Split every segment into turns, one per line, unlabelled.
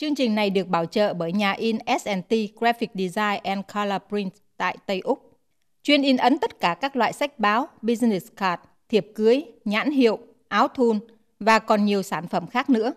Chương trình này được bảo trợ bởi nhà in S&T Graphic Design and Color Print tại Tây Úc. Chuyên in ấn tất cả các loại sách báo, business card, thiệp cưới, nhãn hiệu, áo thun và còn nhiều sản phẩm khác nữa.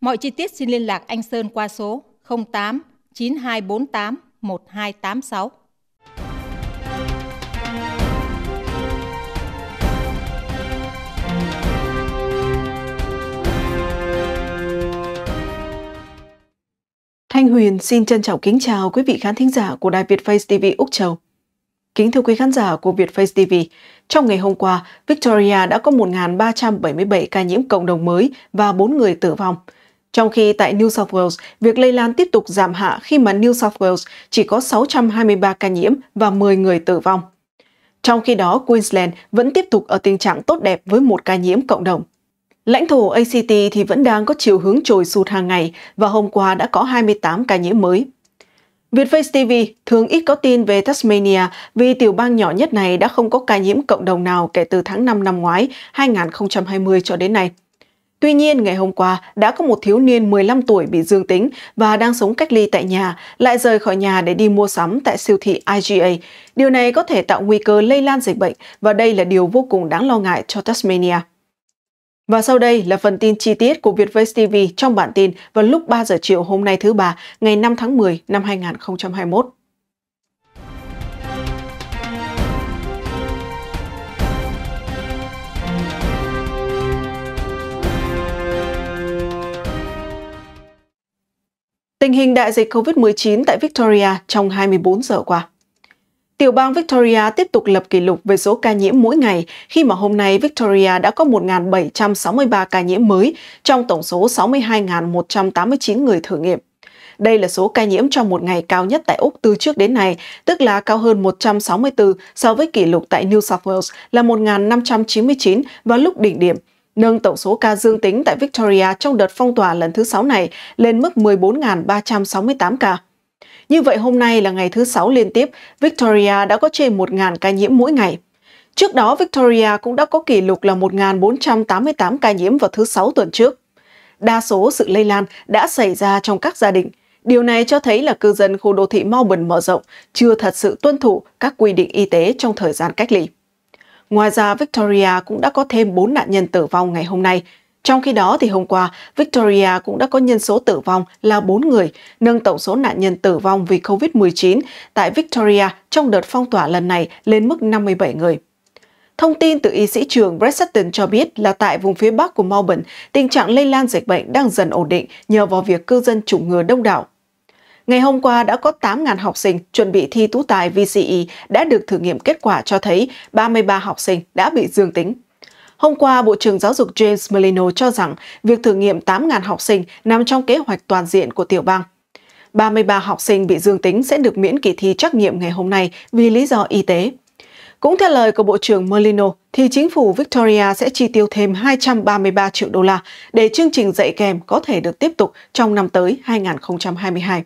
Mọi chi tiết xin liên lạc anh Sơn qua số 08 9248 1286. Thanh Huyền xin trân trọng kính chào quý vị khán thính giả của Đài Việt Face TV Úc Châu. Kính thưa quý khán giả của Việt Face TV, trong ngày hôm qua, Victoria đã có 1.377 ca nhiễm cộng đồng mới và 4 người tử vong. Trong khi tại New South Wales, việc lây lan tiếp tục giảm hạ khi mà New South Wales chỉ có 623 ca nhiễm và 10 người tử vong. Trong khi đó, Queensland vẫn tiếp tục ở tình trạng tốt đẹp với một ca nhiễm cộng đồng. Lãnh thổ ACT thì vẫn đang có chiều hướng trồi sụt hàng ngày và hôm qua đã có 28 ca nhiễm mới. Vietface TV thường ít có tin về Tasmania vì tiểu bang nhỏ nhất này đã không có ca nhiễm cộng đồng nào kể từ tháng 5 năm ngoái 2020 cho đến nay. Tuy nhiên, ngày hôm qua đã có một thiếu niên 15 tuổi bị dương tính và đang sống cách ly tại nhà, lại rời khỏi nhà để đi mua sắm tại siêu thị IGA. Điều này có thể tạo nguy cơ lây lan dịch bệnh và đây là điều vô cùng đáng lo ngại cho Tasmania. Và sau đây là phần tin chi tiết của Vietways TV trong bản tin vào lúc 3 giờ chiều hôm nay thứ Ba, ngày 5 tháng 10 năm 2021. Tình hình đại dịch COVID-19 tại Victoria trong 24 giờ qua. Tiểu bang Victoria tiếp tục lập kỷ lục về số ca nhiễm mỗi ngày khi mà hôm nay Victoria đã có 1.763 ca nhiễm mới trong tổng số 62.189 người thử nghiệm. Đây là số ca nhiễm trong một ngày cao nhất tại Úc từ trước đến nay, tức là cao hơn 164 so với kỷ lục tại New South Wales là 1.599 vào lúc đỉnh điểm, nâng tổng số ca dương tính tại Victoria trong đợt phong tỏa lần thứ 6 này lên mức 14.368 ca. Như vậy hôm nay là ngày thứ 6 liên tiếp, Victoria đã có trên 1.000 ca nhiễm mỗi ngày. Trước đó, Victoria cũng đã có kỷ lục là 1.488 ca nhiễm vào thứ 6 tuần trước. Đa số sự lây lan đã xảy ra trong các gia đình. Điều này cho thấy là cư dân khu đô thị Melbourne mở rộng chưa thật sự tuân thủ các quy định y tế trong thời gian cách ly. Ngoài ra, Victoria cũng đã có thêm 4 nạn nhân tử vong ngày hôm nay trong khi đó thì hôm qua, Victoria cũng đã có nhân số tử vong là 4 người, nâng tổng số nạn nhân tử vong vì COVID-19 tại Victoria trong đợt phong tỏa lần này lên mức 57 người. Thông tin từ y sĩ trường Brett Sutton cho biết là tại vùng phía bắc của Melbourne, tình trạng lây lan dịch bệnh đang dần ổn định nhờ vào việc cư dân chủng ngừa đông đảo. Ngày hôm qua đã có 8.000 học sinh chuẩn bị thi tú tài VCE đã được thử nghiệm kết quả cho thấy 33 học sinh đã bị dương tính. Hôm qua, Bộ trưởng Giáo dục James Molino cho rằng việc thử nghiệm 8.000 học sinh nằm trong kế hoạch toàn diện của tiểu bang. 33 học sinh bị dương tính sẽ được miễn kỳ thi trắc nghiệm ngày hôm nay vì lý do y tế. Cũng theo lời của Bộ trưởng Molino, thì chính phủ Victoria sẽ chi tiêu thêm 233 triệu đô la để chương trình dạy kèm có thể được tiếp tục trong năm tới 2022.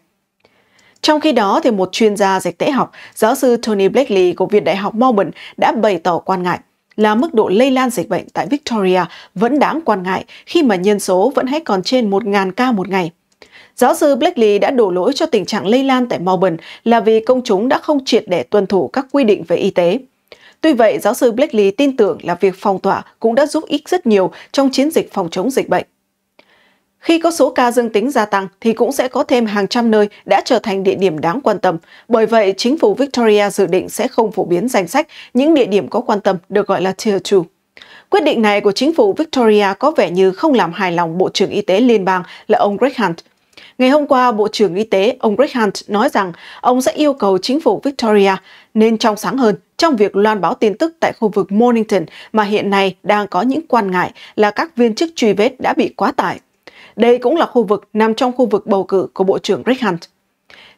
Trong khi đó, thì một chuyên gia dịch tễ học, giáo sư Tony Blakely của Viện Đại học Melbourne đã bày tỏ quan ngại – là mức độ lây lan dịch bệnh tại Victoria vẫn đáng quan ngại khi mà nhân số vẫn hãy còn trên 1.000 ca một ngày. Giáo sư Blakely đã đổ lỗi cho tình trạng lây lan tại Melbourne là vì công chúng đã không triệt để tuân thủ các quy định về y tế. Tuy vậy, giáo sư Blakely tin tưởng là việc phong tỏa cũng đã giúp ích rất nhiều trong chiến dịch phòng chống dịch bệnh. Khi có số ca dương tính gia tăng thì cũng sẽ có thêm hàng trăm nơi đã trở thành địa điểm đáng quan tâm. Bởi vậy, chính phủ Victoria dự định sẽ không phổ biến danh sách những địa điểm có quan tâm được gọi là Tier 2. Quyết định này của chính phủ Victoria có vẻ như không làm hài lòng Bộ trưởng Y tế Liên bang là ông Greg Hunt. Ngày hôm qua, Bộ trưởng Y tế ông Greg Hunt nói rằng ông sẽ yêu cầu chính phủ Victoria nên trong sáng hơn trong việc loan báo tin tức tại khu vực Mornington mà hiện nay đang có những quan ngại là các viên chức truy vết đã bị quá tải. Đây cũng là khu vực nằm trong khu vực bầu cử của Bộ trưởng Rick Hunt.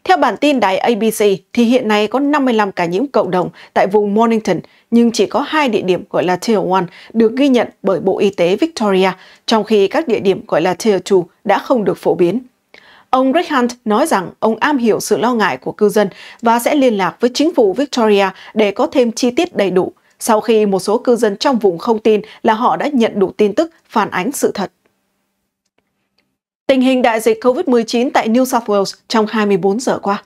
Theo bản tin đài ABC thì hiện nay có 55 ca nhiễm cộng đồng tại vùng Mornington, nhưng chỉ có hai địa điểm gọi là Tier 1 được ghi nhận bởi Bộ Y tế Victoria, trong khi các địa điểm gọi là Tier 2 đã không được phổ biến. Ông Rick Hunt nói rằng ông am hiểu sự lo ngại của cư dân và sẽ liên lạc với chính phủ Victoria để có thêm chi tiết đầy đủ, sau khi một số cư dân trong vùng không tin là họ đã nhận đủ tin tức phản ánh sự thật tình hình đại dịch COVID-19 tại New South Wales trong 24 giờ qua.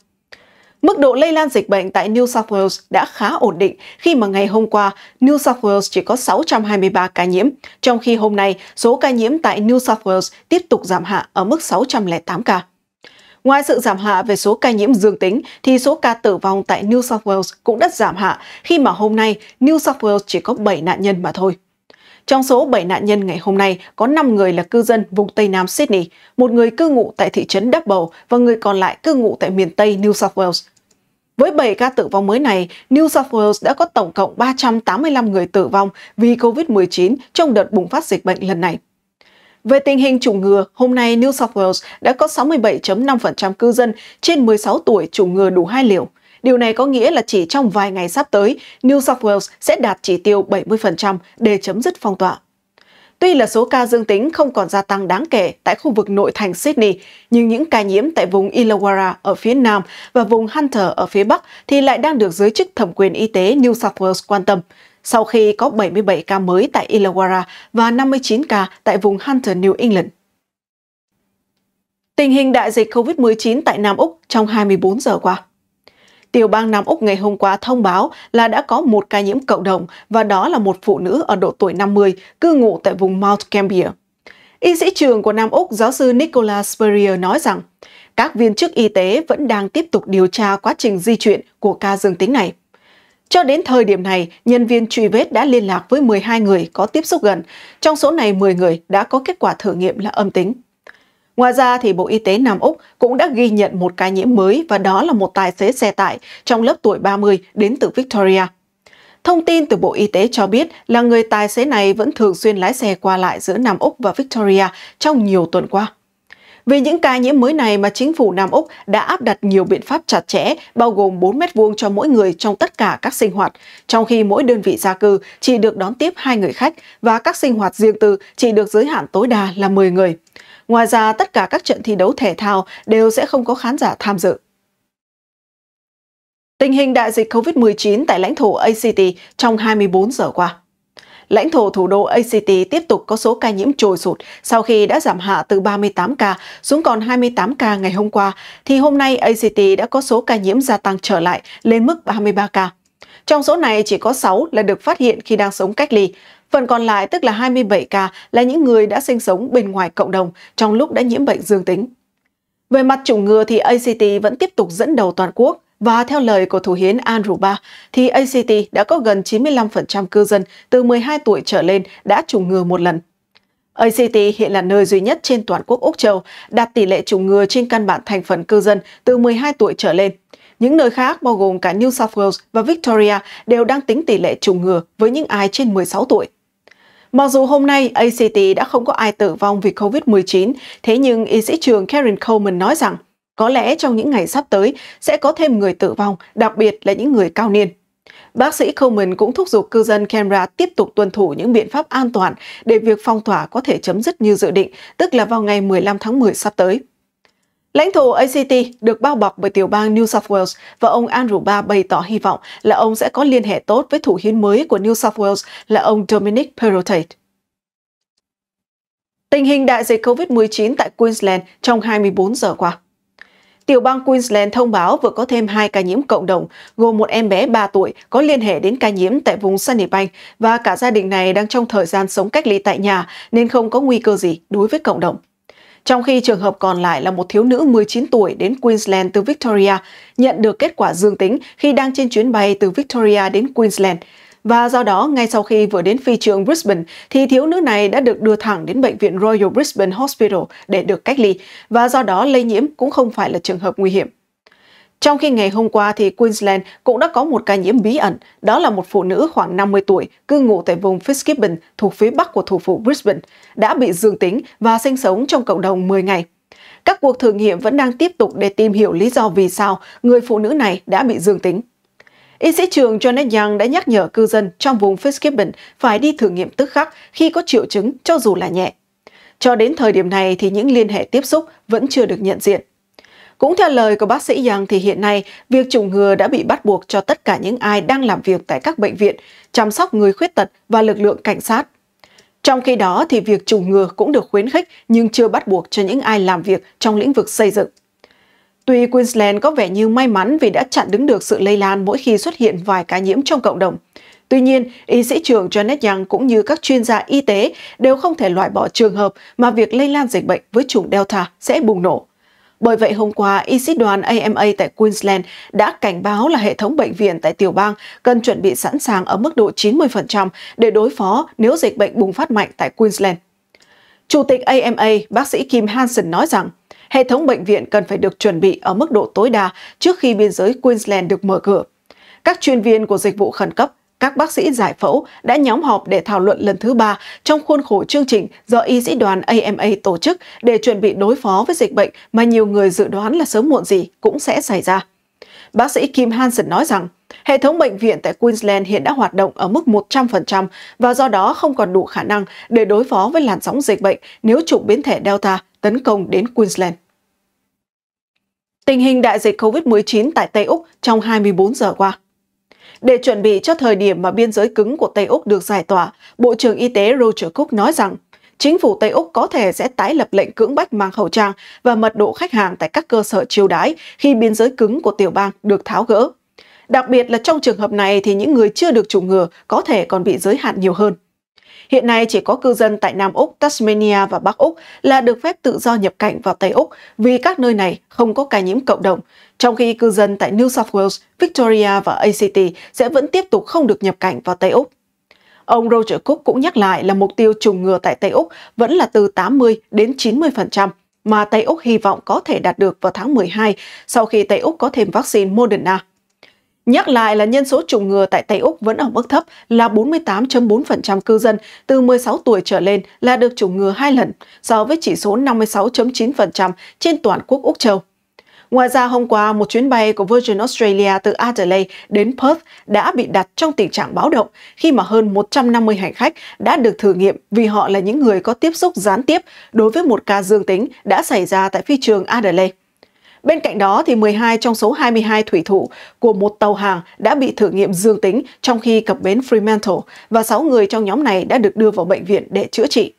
Mức độ lây lan dịch bệnh tại New South Wales đã khá ổn định khi mà ngày hôm qua New South Wales chỉ có 623 ca nhiễm, trong khi hôm nay số ca nhiễm tại New South Wales tiếp tục giảm hạ ở mức 608 ca. Ngoài sự giảm hạ về số ca nhiễm dương tính, thì số ca tử vong tại New South Wales cũng đã giảm hạ khi mà hôm nay New South Wales chỉ có 7 nạn nhân mà thôi. Trong số 7 nạn nhân ngày hôm nay, có 5 người là cư dân vùng Tây Nam Sydney, một người cư ngụ tại thị trấn Dubbo và người còn lại cư ngụ tại miền Tây New South Wales. Với 7 ca tử vong mới này, New South Wales đã có tổng cộng 385 người tử vong vì COVID-19 trong đợt bùng phát dịch bệnh lần này. Về tình hình chủng ngừa, hôm nay New South Wales đã có 67.5% cư dân trên 16 tuổi chủng ngừa đủ hai liều – Điều này có nghĩa là chỉ trong vài ngày sắp tới, New South Wales sẽ đạt chỉ tiêu 70% để chấm dứt phong tỏa. Tuy là số ca dương tính không còn gia tăng đáng kể tại khu vực nội thành Sydney, nhưng những ca nhiễm tại vùng Illawarra ở phía nam và vùng Hunter ở phía bắc thì lại đang được giới chức thẩm quyền y tế New South Wales quan tâm. Sau khi có 77 ca mới tại Illawarra và 59 ca tại vùng Hunter, New England. Tình hình đại dịch COVID-19 tại Nam Úc trong 24 giờ qua tiểu bang Nam Úc ngày hôm qua thông báo là đã có một ca nhiễm cộng đồng và đó là một phụ nữ ở độ tuổi 50 cư ngụ tại vùng Mount Gambier. Y sĩ trường của Nam Úc, giáo sư Nicola Spurrier nói rằng, các viên chức y tế vẫn đang tiếp tục điều tra quá trình di chuyển của ca dương tính này. Cho đến thời điểm này, nhân viên truy vết đã liên lạc với 12 người có tiếp xúc gần, trong số này 10 người đã có kết quả thử nghiệm là âm tính. Ngoài ra, thì Bộ Y tế Nam Úc cũng đã ghi nhận một ca nhiễm mới và đó là một tài xế xe tải trong lớp tuổi 30 đến từ Victoria. Thông tin từ Bộ Y tế cho biết là người tài xế này vẫn thường xuyên lái xe qua lại giữa Nam Úc và Victoria trong nhiều tuần qua. Vì những ca nhiễm mới này mà chính phủ Nam Úc đã áp đặt nhiều biện pháp chặt chẽ, bao gồm 4 mét vuông cho mỗi người trong tất cả các sinh hoạt, trong khi mỗi đơn vị gia cư chỉ được đón tiếp hai người khách và các sinh hoạt riêng tư chỉ được giới hạn tối đa là 10 người. Ngoài ra, tất cả các trận thi đấu thể thao đều sẽ không có khán giả tham dự. Tình hình đại dịch COVID-19 tại lãnh thổ ACT trong 24 giờ qua lãnh thổ thủ đô ACT tiếp tục có số ca nhiễm trồi sụt sau khi đã giảm hạ từ 38 ca xuống còn 28 ca ngày hôm qua, thì hôm nay ACT đã có số ca nhiễm gia tăng trở lại lên mức 33 ca. Trong số này chỉ có 6 là được phát hiện khi đang sống cách ly. Phần còn lại tức là 27 ca là những người đã sinh sống bên ngoài cộng đồng trong lúc đã nhiễm bệnh dương tính. Về mặt chủng ngừa thì ACT vẫn tiếp tục dẫn đầu toàn quốc và theo lời của thủ hiến Andrew Barr, thì ACT đã có gần 95% cư dân từ 12 tuổi trở lên đã chủng ngừa một lần. ACT hiện là nơi duy nhất trên toàn quốc Úc Châu đạt tỷ lệ chủng ngừa trên căn bản thành phần cư dân từ 12 tuổi trở lên. Những nơi khác bao gồm cả New South Wales và Victoria đều đang tính tỷ lệ chủng ngừa với những ai trên 16 tuổi. Mặc dù hôm nay ACT đã không có ai tử vong vì COVID-19, thế nhưng y sĩ trường Karen Coleman nói rằng có lẽ trong những ngày sắp tới sẽ có thêm người tử vong, đặc biệt là những người cao niên. Bác sĩ Coleman cũng thúc giục cư dân Canberra tiếp tục tuân thủ những biện pháp an toàn để việc phong tỏa có thể chấm dứt như dự định, tức là vào ngày 15 tháng 10 sắp tới. Lãnh thổ ACT được bao bọc bởi tiểu bang New South Wales và ông Andrew Barr bày tỏ hy vọng là ông sẽ có liên hệ tốt với thủ hiến mới của New South Wales là ông Dominic Perrottet. Tình hình đại dịch COVID-19 tại Queensland trong 24 giờ qua Tiểu bang Queensland thông báo vừa có thêm hai ca nhiễm cộng đồng, gồm một em bé 3 tuổi có liên hệ đến ca nhiễm tại vùng Sunnybank và cả gia đình này đang trong thời gian sống cách ly tại nhà nên không có nguy cơ gì đối với cộng đồng trong khi trường hợp còn lại là một thiếu nữ 19 tuổi đến Queensland từ Victoria nhận được kết quả dương tính khi đang trên chuyến bay từ Victoria đến Queensland. Và do đó, ngay sau khi vừa đến phi trường Brisbane, thì thiếu nữ này đã được đưa thẳng đến Bệnh viện Royal Brisbane Hospital để được cách ly, và do đó lây nhiễm cũng không phải là trường hợp nguy hiểm. Trong khi ngày hôm qua thì Queensland cũng đã có một ca nhiễm bí ẩn, đó là một phụ nữ khoảng 50 tuổi cư ngụ tại vùng Fitzgibbon thuộc phía bắc của thủ phủ Brisbane, đã bị dương tính và sinh sống trong cộng đồng 10 ngày. Các cuộc thử nghiệm vẫn đang tiếp tục để tìm hiểu lý do vì sao người phụ nữ này đã bị dương tính. Y sĩ trường Janet Young đã nhắc nhở cư dân trong vùng Fitzgibbon phải đi thử nghiệm tức khắc khi có triệu chứng cho dù là nhẹ. Cho đến thời điểm này thì những liên hệ tiếp xúc vẫn chưa được nhận diện. Cũng theo lời của bác sĩ Yang thì hiện nay, việc chủng ngừa đã bị bắt buộc cho tất cả những ai đang làm việc tại các bệnh viện, chăm sóc người khuyết tật và lực lượng cảnh sát. Trong khi đó thì việc chủng ngừa cũng được khuyến khích nhưng chưa bắt buộc cho những ai làm việc trong lĩnh vực xây dựng. Tuy Queensland có vẻ như may mắn vì đã chặn đứng được sự lây lan mỗi khi xuất hiện vài ca nhiễm trong cộng đồng. Tuy nhiên, y sĩ trưởng Janet Young cũng như các chuyên gia y tế đều không thể loại bỏ trường hợp mà việc lây lan dịch bệnh với chủng Delta sẽ bùng nổ. Bởi vậy hôm qua, y sĩ đoàn AMA tại Queensland đã cảnh báo là hệ thống bệnh viện tại tiểu bang cần chuẩn bị sẵn sàng ở mức độ 90% để đối phó nếu dịch bệnh bùng phát mạnh tại Queensland. Chủ tịch AMA, bác sĩ Kim Hansen nói rằng, hệ thống bệnh viện cần phải được chuẩn bị ở mức độ tối đa trước khi biên giới Queensland được mở cửa. Các chuyên viên của dịch vụ khẩn cấp các bác sĩ giải phẫu đã nhóm họp để thảo luận lần thứ ba trong khuôn khổ chương trình do y sĩ đoàn AMA tổ chức để chuẩn bị đối phó với dịch bệnh mà nhiều người dự đoán là sớm muộn gì cũng sẽ xảy ra. Bác sĩ Kim Hansen nói rằng, hệ thống bệnh viện tại Queensland hiện đã hoạt động ở mức 100% và do đó không còn đủ khả năng để đối phó với làn sóng dịch bệnh nếu chủng biến thể Delta tấn công đến Queensland. Tình hình đại dịch COVID-19 tại Tây Úc trong 24 giờ qua để chuẩn bị cho thời điểm mà biên giới cứng của Tây Úc được giải tỏa, Bộ trưởng Y tế Roger Cook nói rằng chính phủ Tây Úc có thể sẽ tái lập lệnh cưỡng bách mang khẩu trang và mật độ khách hàng tại các cơ sở chiêu đái khi biên giới cứng của tiểu bang được tháo gỡ. Đặc biệt là trong trường hợp này thì những người chưa được chủng ngừa có thể còn bị giới hạn nhiều hơn. Hiện nay chỉ có cư dân tại Nam Úc, Tasmania và Bắc Úc là được phép tự do nhập cảnh vào Tây Úc vì các nơi này không có ca nhiễm cộng đồng, trong khi cư dân tại New South Wales, Victoria và ACT sẽ vẫn tiếp tục không được nhập cảnh vào Tây Úc. Ông Roger Cook cũng nhắc lại là mục tiêu trùng ngừa tại Tây Úc vẫn là từ 80 đến 90% mà Tây Úc hy vọng có thể đạt được vào tháng 12 sau khi Tây Úc có thêm vaccine Moderna. Nhắc lại là nhân số chủng ngừa tại Tây Úc vẫn ở mức thấp là 48.4% cư dân từ 16 tuổi trở lên là được chủng ngừa hai lần so với chỉ số 56.9% trên toàn quốc Úc Châu. Ngoài ra, hôm qua, một chuyến bay của Virgin Australia từ Adelaide đến Perth đã bị đặt trong tình trạng báo động khi mà hơn 150 hành khách đã được thử nghiệm vì họ là những người có tiếp xúc gián tiếp đối với một ca dương tính đã xảy ra tại phi trường Adelaide. Bên cạnh đó, thì 12 trong số 22 thủy thủ của một tàu hàng đã bị thử nghiệm dương tính trong khi cập bến Fremantle và 6 người trong nhóm này đã được đưa vào bệnh viện để chữa trị.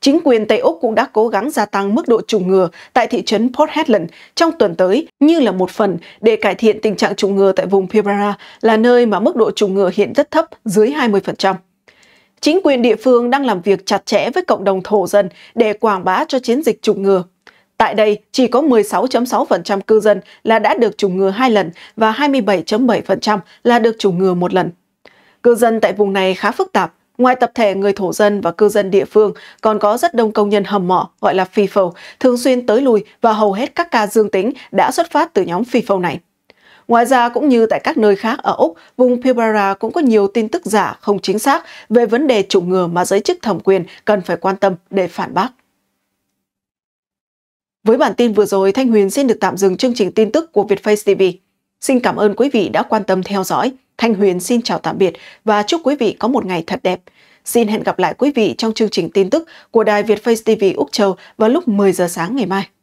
Chính quyền Tây Úc cũng đã cố gắng gia tăng mức độ chủng ngừa tại thị trấn Port Hedland trong tuần tới như là một phần để cải thiện tình trạng chủng ngừa tại vùng Pilbara là nơi mà mức độ chủng ngừa hiện rất thấp dưới 20%. Chính quyền địa phương đang làm việc chặt chẽ với cộng đồng thổ dân để quảng bá cho chiến dịch chủng ngừa. Tại đây, chỉ có 16.6% cư dân là đã được chủng ngừa 2 lần và 27.7% là được chủng ngừa một lần. Cư dân tại vùng này khá phức tạp, Ngoài tập thể người thổ dân và cư dân địa phương, còn có rất đông công nhân hầm mỏ gọi là phi phầu, thường xuyên tới lùi và hầu hết các ca dương tính đã xuất phát từ nhóm phi phầu này. Ngoài ra, cũng như tại các nơi khác ở Úc, vùng Pilbara cũng có nhiều tin tức giả không chính xác về vấn đề chủng ngừa mà giới chức thẩm quyền cần phải quan tâm để phản bác. Với bản tin vừa rồi, Thanh Huyền xin được tạm dừng chương trình tin tức của việt face TV. Xin cảm ơn quý vị đã quan tâm theo dõi. Thanh Huyền xin chào tạm biệt và chúc quý vị có một ngày thật đẹp. Xin hẹn gặp lại quý vị trong chương trình tin tức của Đài Việt Face TV Úc Châu vào lúc 10 giờ sáng ngày mai.